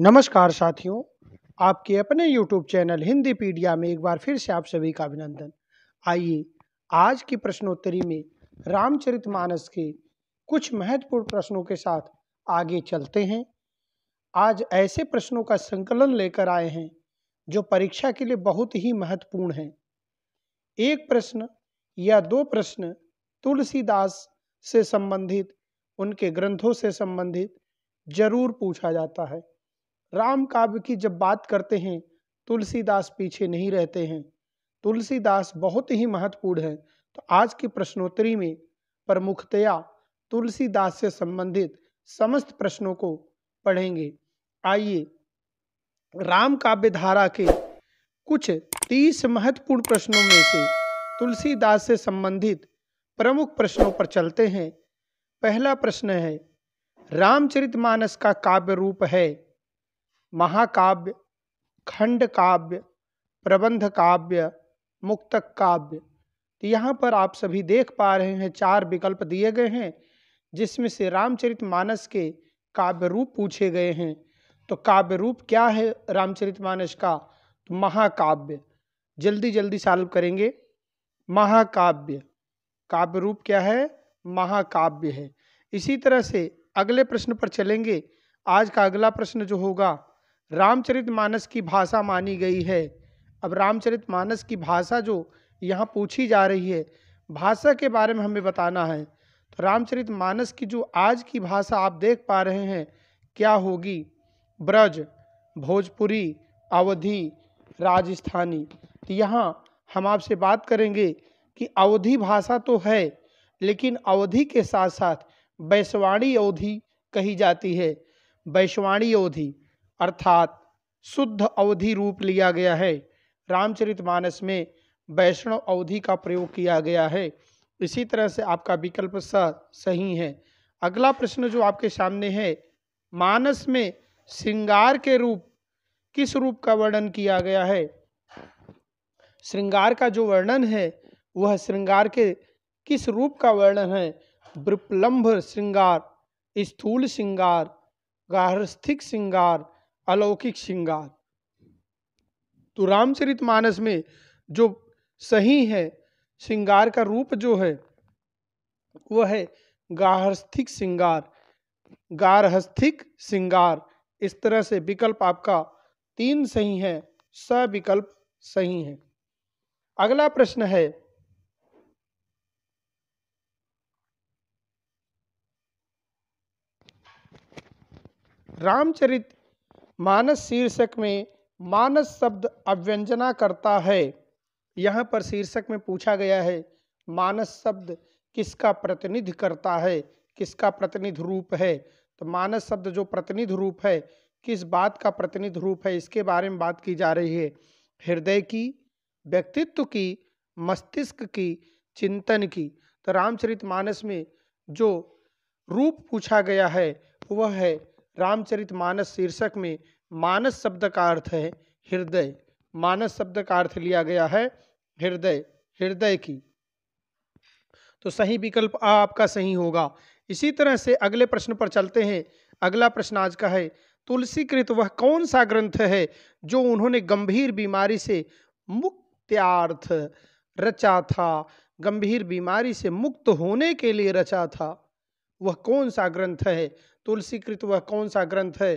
नमस्कार साथियों आपके अपने यूट्यूब चैनल हिंदी पीडिया में एक बार फिर से आप सभी का अभिनंदन आइए आज की प्रश्नोत्तरी में रामचरितमानस के कुछ महत्वपूर्ण प्रश्नों के साथ आगे चलते हैं आज ऐसे प्रश्नों का संकलन लेकर आए हैं जो परीक्षा के लिए बहुत ही महत्वपूर्ण हैं एक प्रश्न या दो प्रश्न तुलसीदास से संबंधित उनके ग्रंथों से संबंधित जरूर पूछा जाता है राम काव्य की जब बात करते हैं तुलसीदास पीछे नहीं रहते हैं तुलसीदास बहुत ही महत्वपूर्ण है तो आज की प्रश्नोत्तरी में प्रमुखतया तुलसीदास से संबंधित समस्त प्रश्नों को पढ़ेंगे आइए राम काव्य धारा के कुछ तीस महत्वपूर्ण प्रश्नों में से तुलसीदास से संबंधित प्रमुख प्रश्नों पर चलते हैं पहला प्रश्न है रामचरितमानस का काव्य रूप है महाकाव्य खंड काव्य प्रबंध काव्य मुक्तक काव्य तो यहाँ पर आप सभी देख पा रहे हैं चार विकल्प दिए गए हैं जिसमें से रामचरित मानस के काव्य रूप पूछे गए हैं तो काव्य रूप क्या है रामचरित मानस का तो महाकाव्य जल्दी जल्दी सॉल्व करेंगे महाकाव्य काव्य रूप क्या है महाकाव्य है इसी तरह से अगले प्रश्न पर चलेंगे आज का अगला प्रश्न जो होगा रामचरित मानस की भाषा मानी गई है अब रामचरित मानस की भाषा जो यहाँ पूछी जा रही है भाषा के बारे में हमें बताना है तो रामचरित मानस की जो आज की भाषा आप देख पा रहे हैं क्या होगी ब्रज भोजपुरी अवधि राजस्थानी तो यहाँ हम आपसे बात करेंगे कि अवधि भाषा तो है लेकिन अवधि के साथ साथ वैश्वाणी अवधि कही जाती है वैश्वाणी अवधि अर्थात शुद्ध अवधि रूप लिया गया है रामचरितमानस में वैष्णव अवधि का प्रयोग किया गया है इसी तरह से आपका विकल्प स सही है अगला प्रश्न जो आपके सामने है मानस में श्रृंगार के रूप किस रूप का वर्णन किया गया है श्रृंगार का जो वर्णन है वह श्रृंगार के किस रूप का वर्णन है विप्लम्भ श्रृंगार स्थूल श्रृंगार गार्हस्थिक श्रृंगार अलौकिक श्रृंगार तो रामचरित मानस में जो सही है श्रृंगार का रूप जो है वह है गार्हस्थिक श्रृंगार गार्हस्थिक श्रृंगार इस तरह से विकल्प आपका तीन सही है स विकल्प सही है अगला प्रश्न है रामचरित मानस शीर्षक में मानस शब्द अव्यंजना करता है यहाँ पर शीर्षक में पूछा गया है मानस शब्द किसका प्रतिनिधि करता है किसका प्रतिनिधि रूप है तो मानस शब्द जो प्रतिनिधि रूप है किस बात का प्रतिनिधि रूप है इसके बारे में बात की जा रही है हृदय की व्यक्तित्व की मस्तिष्क की चिंतन की तो रामचरित मानस में जो रूप पूछा गया है वह है रामचरित मानस शीर्षक में मानस शब्द का अर्थ है हृदय मानस शब्द का अर्थ लिया गया है हृदय हृदय की तो सही विकल्प आपका सही होगा इसी तरह से अगले प्रश्न पर चलते हैं अगला प्रश्न आज का है तुलसीकृत वह कौन सा ग्रंथ है जो उन्होंने गंभीर बीमारी से मुक्त्यार्थ रचा था गंभीर बीमारी से मुक्त होने के लिए रचा था वह कौन सा ग्रंथ है तुलसीकृत वह कौन सा ग्रंथ है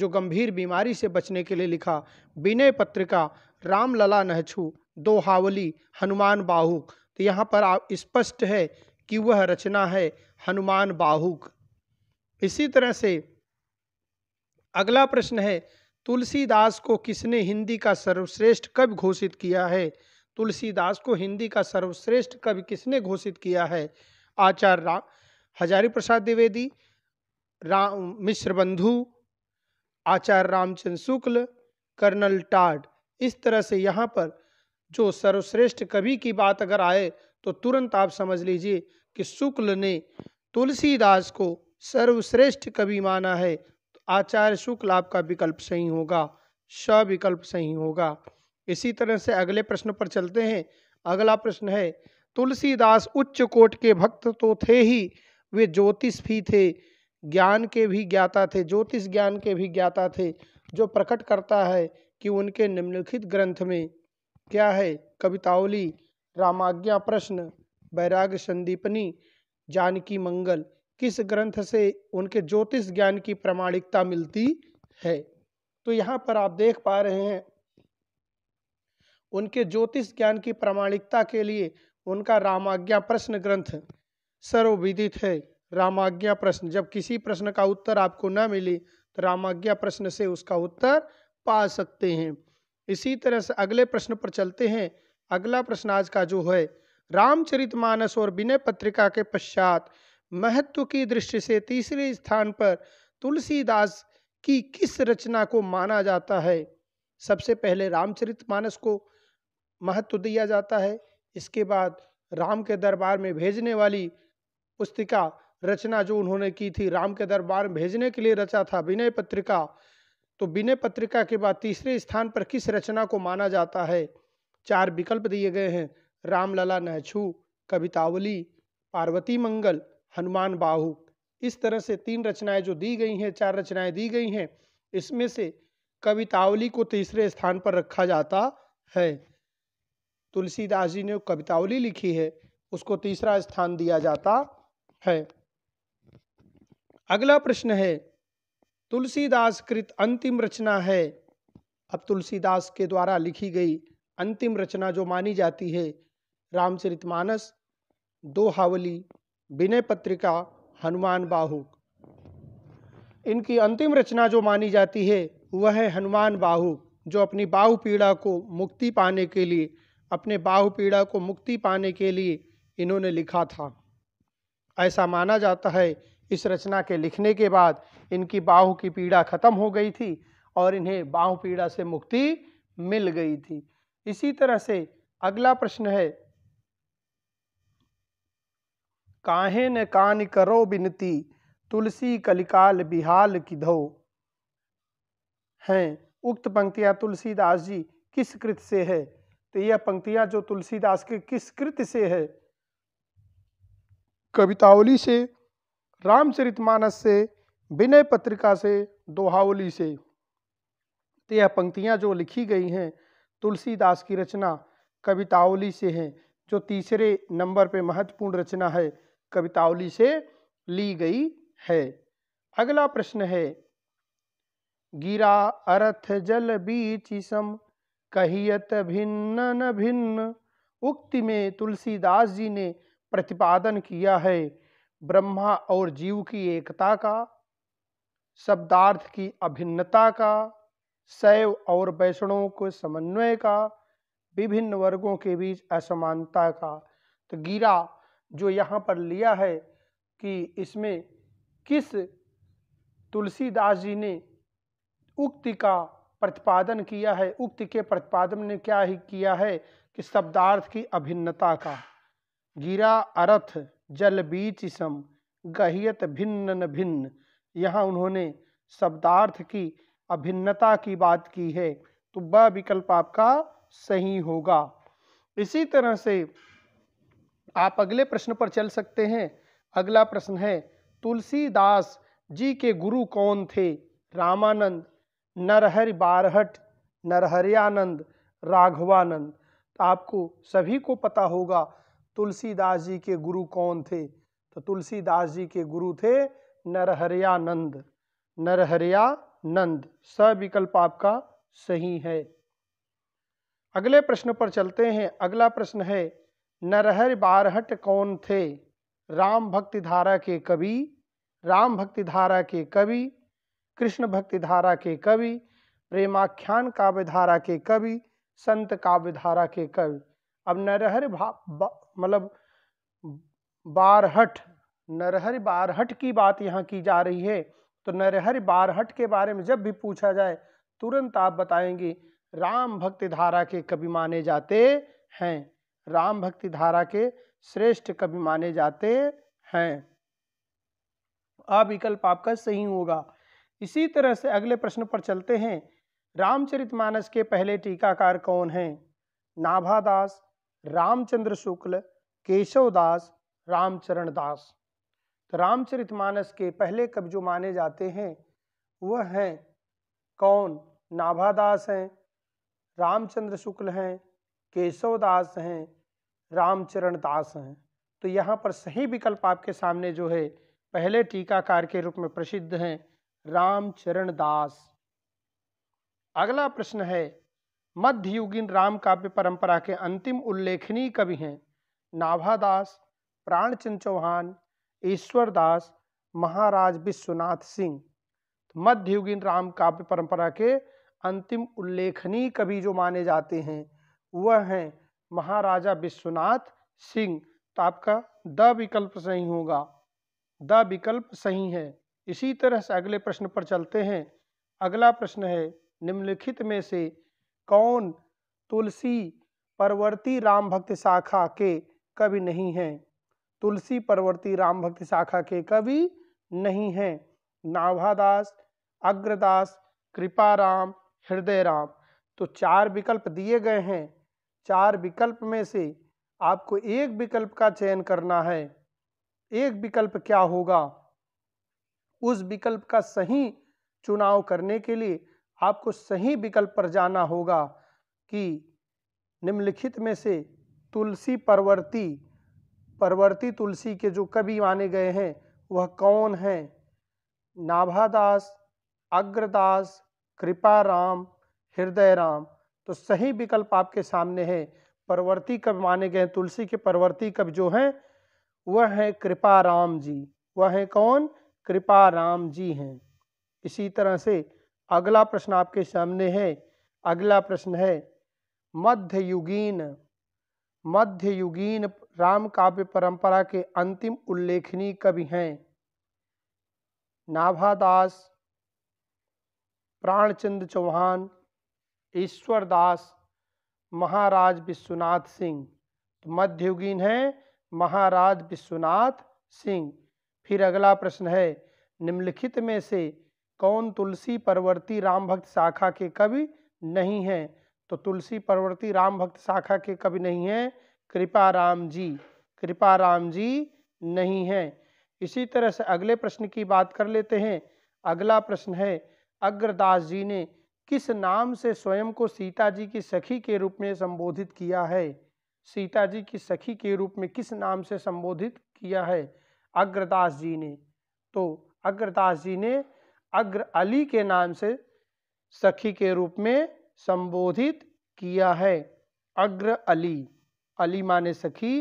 जो गंभीर बीमारी से बचने के लिए लिखा विनय पत्रिका रामलला नहछू दो हावली हनुमान बाहुक तो यहाँ पर स्पष्ट है कि वह रचना है हनुमान बाहुक इसी तरह से अगला प्रश्न है तुलसीदास को किसने हिंदी का सर्वश्रेष्ठ कवि घोषित किया है तुलसीदास को हिंदी का सर्वश्रेष्ठ कवि किसने घोषित किया है आचार्य हजारी प्रसाद द्विवेदी राम मिश्र बंधु आचार्य रामचंद्र शुक्ल कर्नल टाड इस तरह से यहाँ पर जो सर्वश्रेष्ठ कवि की बात अगर आए तो तुरंत आप समझ लीजिए कि शुक्ल ने तुलसीदास को सर्वश्रेष्ठ कवि माना है तो आचार्य शुक्ल आपका विकल्प सही होगा स विकल्प सही होगा इसी तरह से अगले प्रश्न पर चलते हैं अगला प्रश्न है तुलसीदास उच्च कोट के भक्त तो थे ही वे ज्योतिष भी थे ज्ञान के भी ज्ञाता थे ज्योतिष ज्ञान के भी ज्ञाता थे जो प्रकट करता है कि उनके निम्नलिखित ग्रंथ में क्या है कवितावली रामाज्ञा प्रश्न बैराग संदीपनी जानकी मंगल किस ग्रंथ से उनके ज्योतिष ज्ञान की प्रामाणिकता मिलती है तो यहाँ पर आप देख पा रहे हैं उनके ज्योतिष ज्ञान की प्रामाणिकता के लिए उनका रामाज्ञा प्रश्न ग्रंथ सर्वविदित है रामाज्ञा प्रश्न जब किसी प्रश्न का उत्तर आपको न मिले तो रामाज्ञा प्रश्न से उसका उत्तर पा सकते हैं इसी तरह से अगले प्रश्न पर चलते हैं अगला प्रश्न आज का जो है रामचरितमानस और विनय पत्रिका के पश्चात महत्व की दृष्टि से तीसरे स्थान पर तुलसीदास की किस रचना को माना जाता है सबसे पहले रामचरितमानस को महत्व दिया जाता है इसके बाद राम के दरबार में भेजने वाली पुस्तिका रचना जो उन्होंने की थी राम के दरबार भेजने के लिए रचा था विनय पत्रिका तो विनय पत्रिका के बाद तीसरे स्थान पर किस रचना को माना जाता है चार विकल्प दिए गए हैं रामलला नहछू कवितावली पार्वती मंगल हनुमान बाहू इस तरह से तीन रचनाएं जो दी गई हैं चार रचनाएं दी गई हैं इसमें से कवितावली को तीसरे स्थान पर रखा जाता है तुलसीदास जी ने कवितावली लिखी है उसको तीसरा स्थान दिया जाता है अगला प्रश्न है तुलसीदास कृत अंतिम रचना है अब तुलसीदास के द्वारा लिखी गई अंतिम रचना जो मानी जाती है रामचरितमानस दो हावली विनय पत्रिका हनुमान बाहुक इनकी अंतिम रचना जो मानी जाती है वह है हनुमान बाहुक जो अपनी बाहु पीड़ा को मुक्ति पाने के लिए अपने बाहु पीड़ा को मुक्ति पाने के लिए इन्होंने लिखा था ऐसा माना जाता है इस रचना के लिखने के बाद इनकी बाहु की पीड़ा खत्म हो गई थी और इन्हें बाहु पीड़ा से मुक्ति मिल गई थी इसी तरह से अगला प्रश्न है काहे न कान करो बिनती तुलसी कलिकाल बिहाल धो हैं उक्त पंक्तियां तुलसीदास जी किस कृत से है तो यह पंक्तियां जो तुलसीदास के किस कृत से है कवितावली से रामचरितमानस से विनय पत्रिका से दोहावली से तो यह पंक्तियाँ जो लिखी गई हैं तुलसीदास की रचना कवितावली से हैं जो तीसरे नंबर पे महत्वपूर्ण रचना है कवितावली से ली गई है अगला प्रश्न है गिरा अर्थ जल बीच सम कहियत भिन्न न भिन्न उक्ति में तुलसीदास जी ने प्रतिपादन किया है ब्रह्मा और जीव की एकता का शब्दार्थ की अभिन्नता का शैव और वैष्णों के समन्वय का विभिन्न वर्गों के बीच असमानता का तो गिरा जो यहाँ पर लिया है कि इसमें किस तुलसीदास जी ने उक्ति का प्रतिपादन किया है उक्ति के प्रतिपादन ने क्या ही किया है कि शब्दार्थ की अभिन्नता का गिरा अर्थ जल बीच सम गहियत भिन्न न भिन्न यहाँ उन्होंने शब्दार्थ की अभिन्नता की बात की है तो ब विकल्प आपका सही होगा इसी तरह से आप अगले प्रश्न पर चल सकते हैं अगला प्रश्न है तुलसीदास जी के गुरु कौन थे रामानंद नरहरि बारहट नरहरियानंद राघवानंद आपको सभी को पता होगा तुलसीदास जी के गुरु कौन थे तो तुलसीदास जी के गुरु थे नरहरियानंद नरहरियानंद सविकल्प आपका सही है अगले प्रश्न पर चलते हैं अगला प्रश्न है नरहर बारहट कौन थे राम भक्ति धारा के कवि राम भक्ति धारा के कवि कृष्ण भक्ति धारा के कवि प्रेमाख्यान काव्य धारा के कवि संत काव्य धारा के कवि अब नरहर मतलब बारहट नरहर बारहट की बात यहाँ की जा रही है तो नरहर बारहट के बारे में जब भी पूछा जाए तुरंत आप बताएंगे राम भक्ति धारा के कवि माने जाते हैं राम भक्ति धारा के श्रेष्ठ कवि माने जाते हैं अ विकल्प आपका सही होगा इसी तरह से अगले प्रश्न पर चलते हैं रामचरितमानस के पहले टीकाकार कौन हैं नाभादास रामचंद्र शुक्ल केशवदास रामचरण दास तो मानस के पहले कवि जो माने जाते हैं वह हैं कौन नाभादास हैं रामचंद्र शुक्ल हैं केशवदास हैं रामचरण दास हैं तो यहाँ पर सही विकल्प आपके सामने जो है पहले टीकाकार के रूप में प्रसिद्ध हैं रामचरण दास अगला प्रश्न है मध्ययुगीन राम काव्य परंपरा के अंतिम उल्लेखनीय कवि हैं नाभादास प्राणचंद चौहान ईश्वरदास महाराज विश्वनाथ सिंह तो मध्ययुगीन राम काव्य परंपरा के अंतिम उल्लेखनीय कवि जो माने जाते हैं वह हैं महाराजा विश्वनाथ सिंह तो आपका द विकल्प सही होगा द विकल्प सही है इसी तरह से अगले प्रश्न पर चलते हैं अगला प्रश्न है निम्नलिखित में से कौन तुलसी परवर्ती राम भक्त शाखा के कवि नहीं हैं तुलसी परवर्ती राम भक्त शाखा के कवि नहीं हैं नाभादास अग्रदास कृपाराम हृदय राम तो चार विकल्प दिए गए हैं चार विकल्प में से आपको एक विकल्प का चयन करना है एक विकल्प क्या होगा उस विकल्प का सही चुनाव करने के लिए आपको सही विकल्प पर जाना होगा कि निम्नलिखित में से तुलसी परवर्ती परवर्ती तुलसी के जो कवि माने गए हैं वह कौन हैं नाभादास अग्रदास कृपाराम हृदय राम तो सही विकल्प आपके सामने है परवर्ती कवि माने गए तुलसी के परवर्ती कवि जो हैं वह हैं कृपा राम जी वह हैं कौन कृपाराम जी हैं इसी तरह से अगला प्रश्न आपके सामने है अगला प्रश्न है मध्ययुगीन मध्ययुगीन राम काव्य परंपरा के अंतिम उल्लेखनीय कवि हैं नाभादास प्राणचंद चौहान ईश्वरदास महाराज विश्वनाथ सिंह तो मध्ययुगीन है महाराज विश्वनाथ सिंह फिर अगला प्रश्न है निम्नलिखित में से कौन तुलसी परवर्ती राम भक्त शाखा के कवि नहीं हैं तो तुलसी परवर्ती राम भक्त शाखा के कवि नहीं हैं कृपा राम जी कृपा राम जी नहीं हैं इसी तरह से अगले प्रश्न की बात कर लेते हैं अगला प्रश्न है अग्रदास जी ने किस नाम से स्वयं को सीता जी की सखी के रूप में संबोधित किया है सीता जी की सखी के रूप में किस नाम से संबोधित किया है अग्रदास जी ने तो अग्रदास जी ने अग्र अली के नाम से सखी के रूप में संबोधित किया है अग्र अली अली माने सखी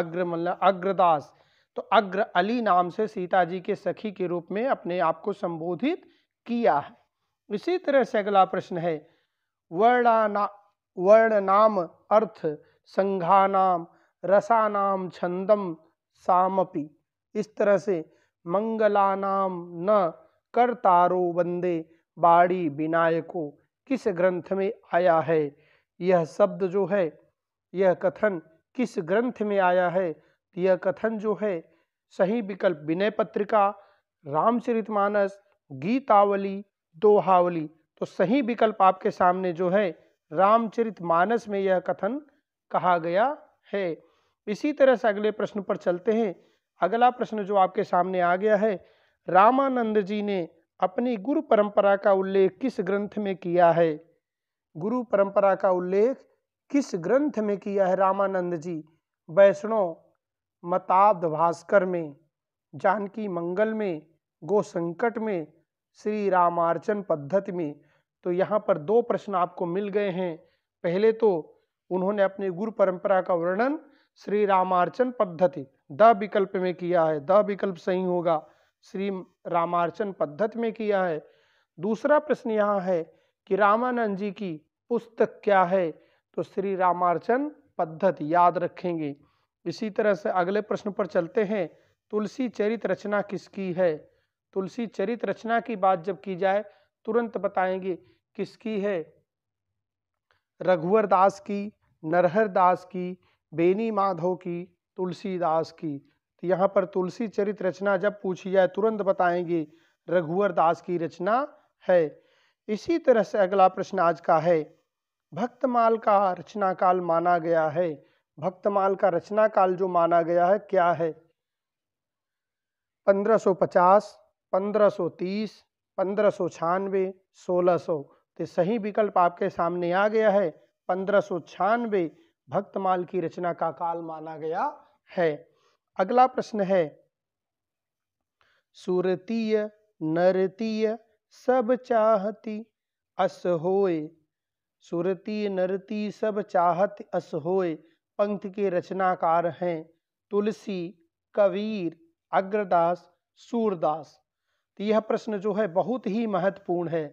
अग्र मतलब अग्रदास तो अग्र अली नाम से सीता जी के सखी के रूप में अपने आप को संबोधित किया है इसी तरह से अगला प्रश्न है वर्णाना वर्ण नाम अर्थ रसा नाम छंदम सामपि इस तरह से मंगला नाम न करतारो वंदे बाड़ी विनायको किस ग्रंथ में आया है यह शब्द जो है यह कथन किस ग्रंथ में आया है यह कथन जो है सही विकल्प विनय पत्रिका रामचरितमानस गीतावली दोहावली तो सही विकल्प आपके सामने जो है रामचरितमानस में यह कथन कहा गया है इसी तरह से अगले प्रश्न पर चलते हैं अगला प्रश्न जो आपके सामने आ गया है रामानंद जी ने अपनी गुरु परंपरा का उल्लेख किस ग्रंथ में किया है गुरु परंपरा का उल्लेख किस ग्रंथ में किया है रामानंद जी वैष्णव मताब्द भास्कर में जानकी मंगल में गोसंकट में श्री रामार्चन पद्धति में तो यहाँ पर दो प्रश्न आपको मिल गए हैं पहले तो उन्होंने अपनी गुरु परंपरा का वर्णन श्री रामार्चन पद्धति द विकल्प में किया है द विकल्प सही होगा श्री रामार्चन पद्धति में किया है दूसरा प्रश्न यहाँ है कि रामानंद जी की पुस्तक क्या है तो श्री रामार्चन पद्धति याद रखेंगे इसी तरह से अगले प्रश्न पर चलते हैं तुलसी चरित रचना किसकी है तुलसी चरित रचना की बात जब की जाए तुरंत बताएंगे किसकी है रघुवर दास की नरहर दास की बेनी माधव की तुलसीदास की तो यहाँ पर तुलसी चरित रचना जब पूछी जाए तुरंत बताएंगे रघुवर दास की रचना है इसी तरह से अगला प्रश्न आज का है भक्तमाल का रचना काल माना गया है भक्तमाल का रचना काल जो माना गया है क्या है 1550, 1530, पंद्रह सौ छियानवे सोलह सौ तो सही विकल्प आपके सामने आ गया है पंद्रह सौ छियानवे भक्तमाल की रचना का काल माना गया है अगला प्रश्न है सुरतीय नरतीय सब चाहती अस होए सुरतीय नरती सब चाहत अस होए पंक्त के रचनाकार हैं तुलसी कबीर अग्रदास सूरदास तो यह प्रश्न जो है बहुत ही महत्वपूर्ण है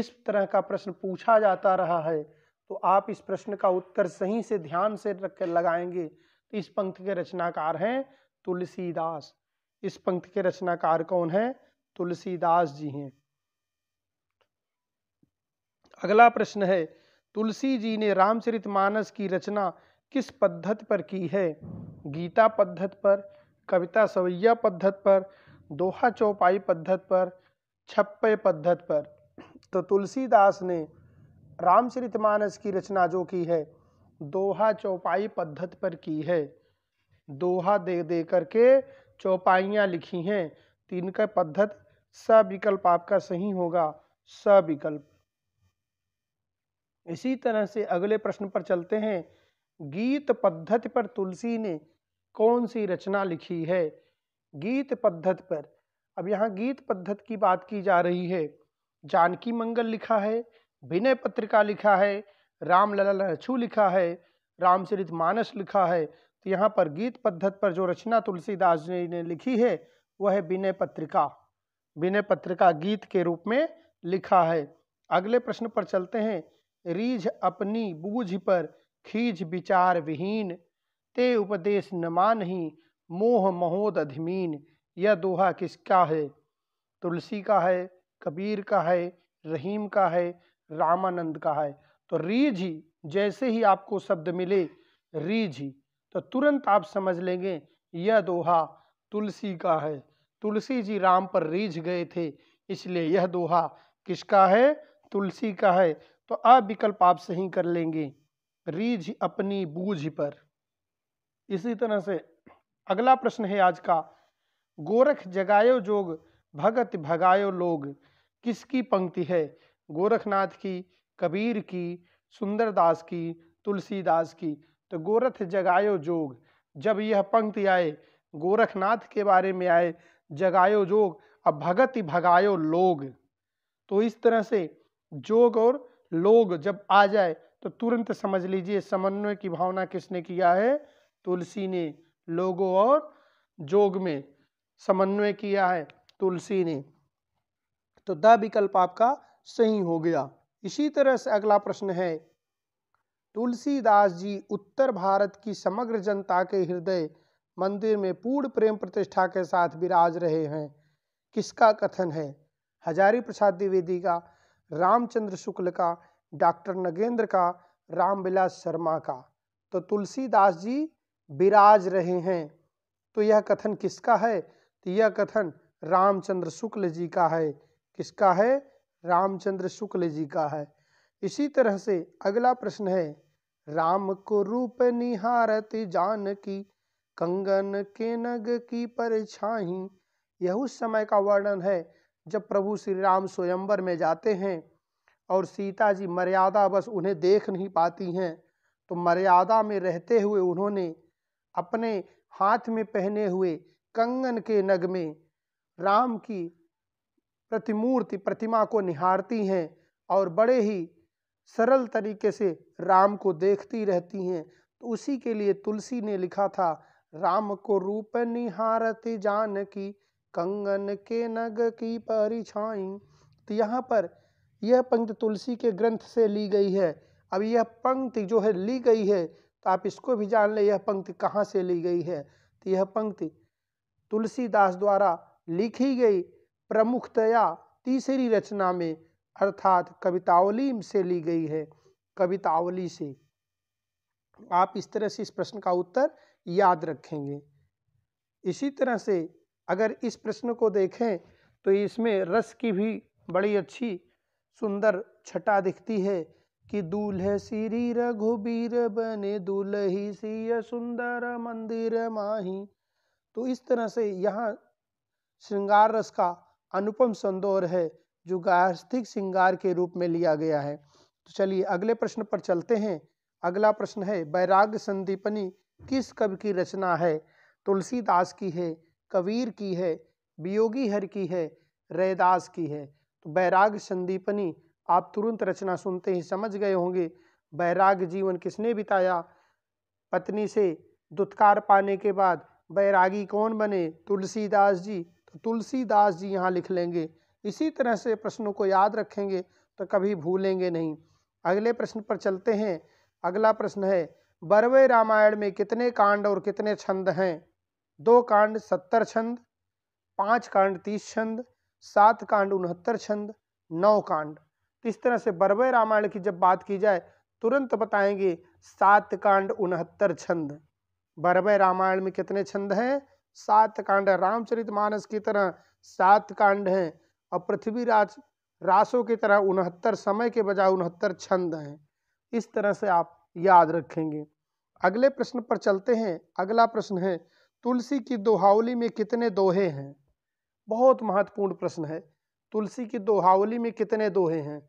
इस तरह का प्रश्न पूछा जाता रहा है तो आप इस प्रश्न का उत्तर सही से ध्यान से रख लगाएंगे इस पंक्ति के रचनाकार हैं तुलसीदास इस पंक्ति के रचनाकार कौन है तुलसीदास जी हैं अगला प्रश्न है तुलसी जी ने रामचरितमानस की रचना किस पद्धत पर की है गीता पद्धत पर कविता सवैया पद्धत पर दोहा चौपाई पद्धत पर छप्पे पद्धत पर तो तुलसीदास ने रामचरितमानस की रचना जो की है दोहा चौपाई पद्धति पर की है दोहा दे दे करके चौपाइयाँ लिखी हैं तीन का पद्धत स विकल्प आपका सही होगा स विकल्प इसी तरह से अगले प्रश्न पर चलते हैं गीत पद्धति पर तुलसी ने कौन सी रचना लिखी है गीत पद्धति पर अब यहाँ गीत पद्धति की बात की जा रही है जानकी मंगल लिखा है विनय पत्रिका लिखा है राम लला लहछू लिखा है रामचरित मानस लिखा है तो यहाँ पर गीत पद्धत पर जो रचना तुलसीदास जी ने लिखी है वह है विनय पत्रिका विनय पत्रिका गीत के रूप में लिखा है अगले प्रश्न पर चलते हैं रीझ अपनी बूझ पर खीझ विचार विहीन ते उपदेश नमा ही मोह महोद अधिमीन यह दोहा किसका है तुलसी का है कबीर का है रहीम का है रामानंद का है तो रीझी जैसे ही आपको शब्द मिले रीझी तो तुरंत आप समझ लेंगे यह दोहा तुलसी का है तुलसी जी राम पर रीझ गए थे इसलिए यह दोहा किसका है तुलसी का है तो अ विकल्प आप सही कर लेंगे रीझ अपनी बूझ पर इसी तरह से अगला प्रश्न है आज का गोरख जगायो जोग भगत भगायो लोग किसकी पंक्ति है गोरखनाथ की कबीर की सुंदरदास की तुलसीदास की तो गोरथ जगायो जोग जब यह पंक्ति आए गोरखनाथ के बारे में आए जगायो जोग अब भगत भगायो लोग तो इस तरह से जोग और लोग जब आ जाए तो तुरंत समझ लीजिए समन्वय की भावना किसने किया है तुलसी ने लोगों और जोग में समन्वय किया है तुलसी ने तो द विकल्प आपका सही हो गया इसी तरह से अगला प्रश्न है तुलसीदास जी उत्तर भारत की समग्र जनता के हृदय मंदिर में पूर्ण प्रेम प्रतिष्ठा के साथ विराज रहे हैं किसका कथन है हजारी प्रसाद द्विवेदी का रामचंद्र शुक्ल का डॉक्टर नगेंद्र का रामविलास शर्मा का तो तुलसीदास जी विराज रहे हैं तो यह कथन किसका है तो यह कथन रामचंद्र शुक्ल जी का है किसका है रामचंद्र शुक्ल जी का है इसी तरह से अगला प्रश्न है राम को रूप निहारत जान की कंगन के नग की परछाई यह उस समय का वर्णन है जब प्रभु श्री राम स्वयंवर में जाते हैं और सीता जी मर्यादा बस उन्हें देख नहीं पाती हैं तो मर्यादा में रहते हुए उन्होंने अपने हाथ में पहने हुए कंगन के नग में राम की प्रतिमूर्ति प्रतिमा को निहारती हैं और बड़े ही सरल तरीके से राम को देखती रहती हैं तो उसी के लिए तुलसी ने लिखा था राम को रूप निहारत जान की कंगन के नग की परिछाई तो यहाँ पर यह पंक्ति तुलसी के ग्रंथ से ली गई है अब यह पंक्ति जो है ली गई है तो आप इसको भी जान लें यह पंक्ति कहाँ से ली गई है तो यह पंक्ति तुलसीदास द्वारा लिखी गई प्रमुखतया तीसरी रचना में अर्थात कवितावली से ली गई है कवितावली से आप इस तरह से इस प्रश्न का उत्तर याद रखेंगे इसी तरह से अगर इस प्रश्न को देखें तो इसमें रस की भी बड़ी अच्छी सुंदर छटा दिखती है कि दूल्हे श्री रघुबीर बने दूल्ही सी सुंदर मंदिर माही तो इस तरह से यहाँ श्रृंगार रस का अनुपम संदोर है जो गार्थिक श्रृंगार के रूप में लिया गया है तो चलिए अगले प्रश्न पर चलते हैं अगला प्रश्न है बैराग संदीपनी किस कवि की रचना है तुलसीदास की है कबीर की है वियोगी हर की है रैदास की है तो बैराग संदीपनी आप तुरंत रचना सुनते ही समझ गए होंगे बैराग जीवन किसने बिताया पत्नी से दुत्कार पाने के बाद बैरागी कौन बने तुलसीदास जी तुलसीदास जी यहाँ लिख लेंगे इसी तरह से प्रश्नों को याद रखेंगे तो कभी भूलेंगे नहीं अगले प्रश्न पर चलते हैं अगला प्रश्न है बरवे रामायण में कितने कांड और कितने छंद हैं दो कांड सत्तर छंद पाँच कांड तीस छंद सात कांड उनहत्तर छंद नौ कांड तो इस तरह से बरवे रामायण की जब बात की जाए तुरंत बताएंगे सात कांड उनहत्तर छंद बरवे रामायण में कितने छंद हैं सात कांड है मानस की तरह सात कांड हैं और पृथ्वीराज रासों की तरह उनहत्तर समय के बजाय उनहत्तर छंद हैं इस तरह से आप याद रखेंगे अगले प्रश्न पर चलते हैं अगला प्रश्न है तुलसी की दोहावली में कितने दोहे हैं बहुत महत्वपूर्ण प्रश्न है तुलसी की दोहावली में कितने दोहे हैं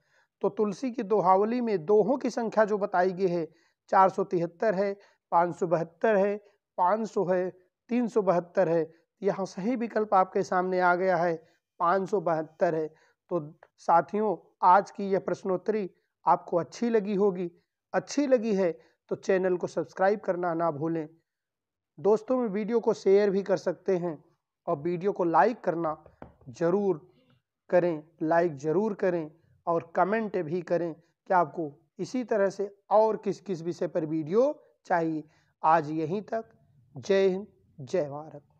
तो तुलसी की दोहावली में दोहों की संख्या जो बताई गई है चार सौ तिहत्तर है पाँच सौ बहत्तर है पाँच सौ है तीन सौ बहत्तर है तो यहाँ सही विकल्प आपके सामने आ गया है पाँच सौ बहत्तर है तो साथियों आज की यह प्रश्नोत्तरी आपको अच्छी लगी होगी अच्छी लगी है तो चैनल को सब्सक्राइब करना ना भूलें दोस्तों में वीडियो को शेयर भी कर सकते हैं और वीडियो को लाइक करना ज़रूर करें लाइक ज़रूर करें और कमेंट भी करें कि आपको इसी तरह से और किस किस विषय पर वीडियो चाहिए आज यहीं तक जय हिंद जय भारत